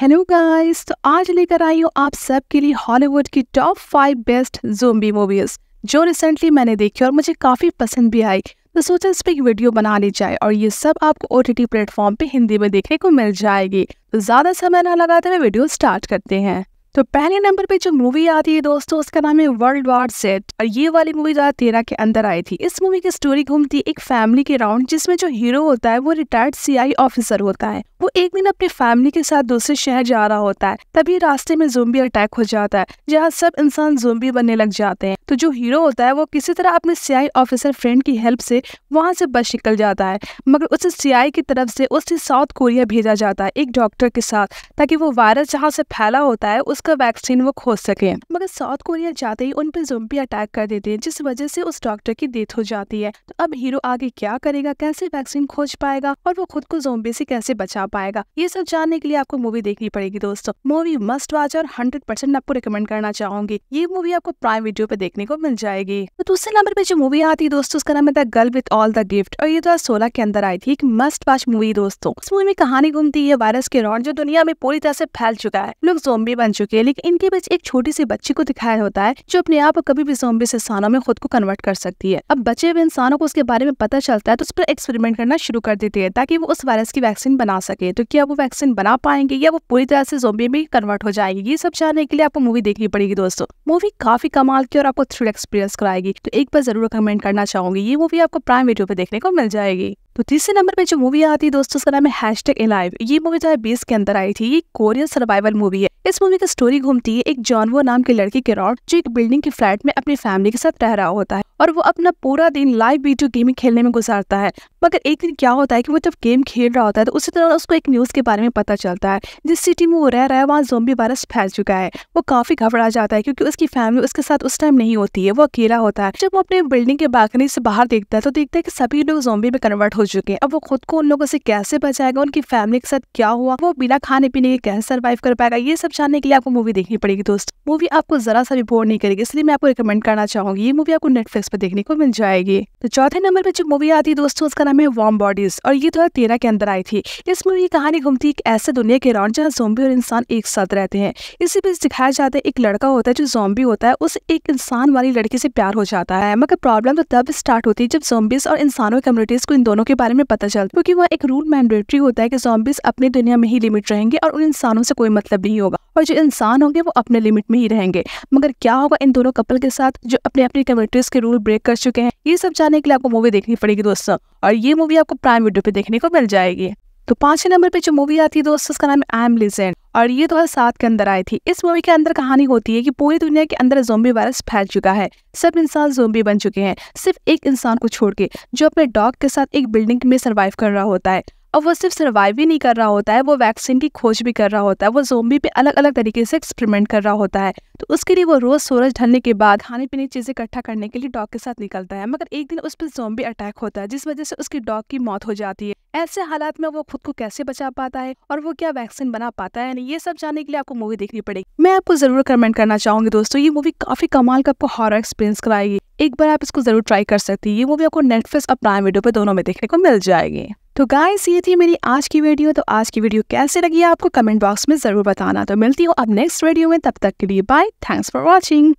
hello guys तो आज लेकर आई हूँ आप सबके लिए हॉलीवुड की top five best zombie movies जो रिसेंटली मैंने देखी और मुझे काफ़ी पसंद भी आई तो सोचा इस पर एक वीडियो बना ली जाए और ये सब आपको ओ टी प्लेटफॉर्म पे हिंदी में देखने को मिल जाएगी तो ज़्यादा समय ना लगाते हुए वीडियो स्टार्ट करते हैं तो पहले नंबर पे जो मूवी आती है दोस्तों उसका नाम है वर्ल्ड वार सेट और ये वाली मूवी दो तेरह के अंदर आई थी इस मूवी की स्टोरी घूमती एक फैमिली के राउंड जिसमें जो हीरो होता है वो रिटायर्ड सीआई ऑफिसर होता है वो एक दिन अपनी फैमिली के साथ दूसरे शहर जा रहा होता है तभी रास्ते में जोम्बी अटैक हो जाता है जहाँ सब इंसान जोम्बी बनने लग जाते हैं तो जो हीरो होता है वो किसी तरह अपने सीआई ऑफिसर फ्रेंड की हेल्प से वहाँ से बच निकल जाता है मगर उसे सीआई की तरफ से उसे साउथ कोरिया भेजा जाता है एक डॉक्टर के साथ ताकि वो वायरस जहाँ से फैला होता है उसका वैक्सीन वो खोज सके मगर साउथ कोरिया जाते ही उन पर जोम्बी अटैक कर देते हैं जिस वजह से उस डॉक्टर की डेथ हो जाती है तो अब हीरो आगे क्या करेगा कैसे वैक्सीन खोज पाएगा और वो खुद को जोम्बे से कैसे बचा जा पाएगा ये सब जानने के लिए आपको मूवी देखनी पड़ेगी दोस्तों मूवी मस्ट वॉच और हंड्रेड परसेंट आपको रिकमेंड करना चाहूंगी ये मूवी आपको प्राइम वीडियो पे देखने को मिल जाएगी तो दूसरे नंबर पे जो मूवी आती है दोस्तों उसका नाम है the girl with all the gift और ये दो तो सोलह के अंदर आई थी एक मस्ट वॉच मूवी दोस्तों इस मूवी में कहानी घूमती है वायरस के रॉड जो दुनिया में पूरी तरह से फैल चुका है लोग जोम्बी बन चुके हैं लेकिन इनके बीच एक छोटी सी बच्ची को दिखाया होता है जो अपने आप कभी भी जोम्बी से सानों में खुद को कन्वर्ट कर सकती है अब बचे हुए इंसानों को उसके बारे में पता चलता है तो उस पर एक्सपेरिमेंट करना शुरू कर देती है ताकि वो उस वायरस की वैक्सीन बना सके सके तो क्या वो वैक्सीन बना पाएंगे या वो पूरी तरह से जोबी में कन्वर्ट हो जाएंगे ये सब जानने के लिए आपको मूवी देखनी पड़ेगी दोस्तों मूवी काफी कमाल की और आपको थ्रिल एक्सपीरियंस कराएगी तो एक बार जरूर कमेंट करना चाहूंगी ये मूवी आपको प्राइम वीडियो पे देखने को मिल जाएगी तो तीसरे नंबर पे जो मूवी आती है दोस्तों उसका नाम है हैश टैग इलाइव ये मूवी है बीस के अंदर आई थी ये कोरियन सर्वाइवल मूवी है इस मूवी की स्टोरी घूमती है एक जॉनवो नाम के लड़के के रॉड जो एक बिल्डिंग के फ्लैट में अपनी फैमिली के साथ रह रहा होता है और वो अपना पूरा दिन लाइव वीडियो गेमिंग खेलने में गुजारता है मगर एक दिन क्या होता है की वो जब गेम खेल रहा होता है तो उसी तरह उसको एक न्यूज के बारे में पता चलता है जिस सिटी में वो रह रहा है वहाँ जोम्बी वायरस फैल चुका है वो काफी घबरा जाता है क्योंकि उसकी फैमिली उसके साथ उस टाइम नहीं होती है वो अकेला होता है जब वो अपने बिल्डिंग के बालकनी से बाहर देखता है तो देखता है की सभी लोग जोम्बी में कन्वर्ट हो चुके हैं अब वो खुद को उन लोगों से कैसे बचाएगा उनकी फैमिली के साथ क्या हुआ वो बिना खाने पीने के कैसे सर्वाइव कर पाएगा ये सब जानने के लिए आपको मूवी देखनी पड़ेगी दोस्त मूवी आपको जरा सा भी बोर नहीं करेगी इसलिए मैं आपको रिकमेंड करना चाहूंगी ये मूवी आपको नेटफ्लिक्स पर देखने को मिल जाएगी तो चौथे नंबर पर जो मूवी आती है दोस्तों उसका नाम है वार्म बॉडीज और ये दो तेरह के अंदर आई थी इस मूवी की कहानी घूमती एक ऐसे दुनिया के राउंड जहाँ जोम्बी और इंसान एक साथ रहते हैं इसी बीच दिखाया जाता है एक लड़का होता है जो जोम्बी होता है उस एक इंसान वाली लड़की से प्यार हो जाता है मगर प्रॉब्लम तो तब स्टार्ट होती है जब जोम्बिस और इंसानों की कम्युनिटीज को इन दोनों के बारे में पता चलता क्योंकि वह एक रूल मैंडेटरी होता है कि जॉम्बिस अपनी दुनिया में ही लिमिट रहेंगे और उन इंसानों से कोई मतलब नहीं होगा और जो इंसान होंगे वो अपने लिमिट में ही रहेंगे मगर क्या होगा इन दोनों कपल के साथ जो अपने अपनी कम्युनिटीज के रूल ब्रेक कर चुके हैं ये सब जानने के लिए आपको मूवी देखनी पड़ेगी दोस्तों और ये मूवी आपको प्राइम वीडियो पे देखने को मिल जाएगी तो पांचवें नंबर पे जो मूवी आती है दोस्तों उसका नाम है आई एम लिजेंड और ये दो हज़ार के अंदर आई थी इस मूवी के अंदर कहानी होती है कि पूरी दुनिया के अंदर जोम्बी वायरस फैल चुका है सब इंसान जोम्बी बन चुके हैं सिर्फ एक इंसान को छोड़ के जो अपने डॉग के साथ एक बिल्डिंग में सर्वाइव कर रहा होता है और वो सिर्फ सर्वाइव ही नहीं कर रहा होता है वो वैक्सीन की खोज भी कर रहा होता है वो जोम्बी पे अलग अलग तरीके से एक्सपेरिमेंट कर रहा होता है तो उसके लिए वो रोज़ सूरज ढलने के बाद खाने पीने की चीज़ें इकट्ठा करने के लिए डॉग के साथ निकलता है मगर एक दिन उस पर जोम्बी अटैक होता है जिस वजह से उसकी डॉग की मौत हो जाती है ऐसे हालात में वो खुद को कैसे बचा पाता है और वो क्या वैक्सीन बना पाता है ये सब जानने के लिए आपको मूवी देखनी पड़ेगी मैं आपको जरूर कमेंट करना चाहूंगी दोस्तों ये मूवी काफी कमाल का आपको हॉर एक्सपीरियंस कराएगी एक बार आप इसको जरूर ट्राई कर सकती है ये मूवी आपको नेटफ्लिक्स और प्राइम वीडियो पर दोनों में देखने को मिल जाएगी तो गाइस ये थी मेरी आज की वीडियो तो आज की वीडियो कैसे लगी आपको कमेंट बॉक्स में ज़रूर बताना तो मिलती हूँ अब नेक्स्ट वीडियो में तब तक के लिए बाय थैंक्स फॉर वॉचिंग